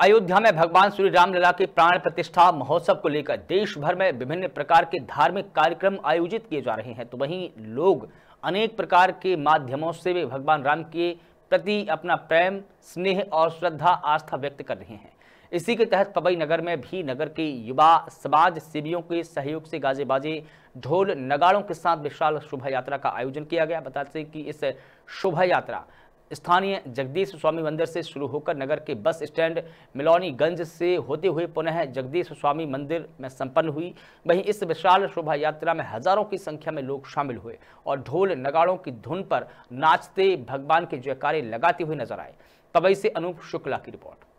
अयोध्या में भगवान श्री रामलला के प्राण प्रतिष्ठा महोत्सव को लेकर देश भर में विभिन्न प्रकार के धार्मिक कार्यक्रम आयोजित किए जा रहे हैं तो वहीं लोग अनेक प्रकार के माध्यमों से भी भगवान राम के प्रति अपना प्रेम स्नेह और श्रद्धा आस्था व्यक्त कर रहे हैं इसी के तहत पबई नगर में भी नगर के युवा समाज सेवियों के सहयोग से गाजे बाजे ढोल नगाड़ों के साथ विशाल शोभा यात्रा का आयोजन किया गया बताते कि इस शोभा यात्रा स्थानीय जगदीश स्वामी मंदिर से शुरू होकर नगर के बस स्टैंड मिलौनीगंज से होते हुए पुनः जगदीश स्वामी मंदिर में संपन्न हुई वहीं इस विशाल शोभा यात्रा में हजारों की संख्या में लोग शामिल हुए और ढोल नगाड़ों की धुन पर नाचते भगवान के जयकारे लगाते हुए नजर आए तबई से अनूप शुक्ला की रिपोर्ट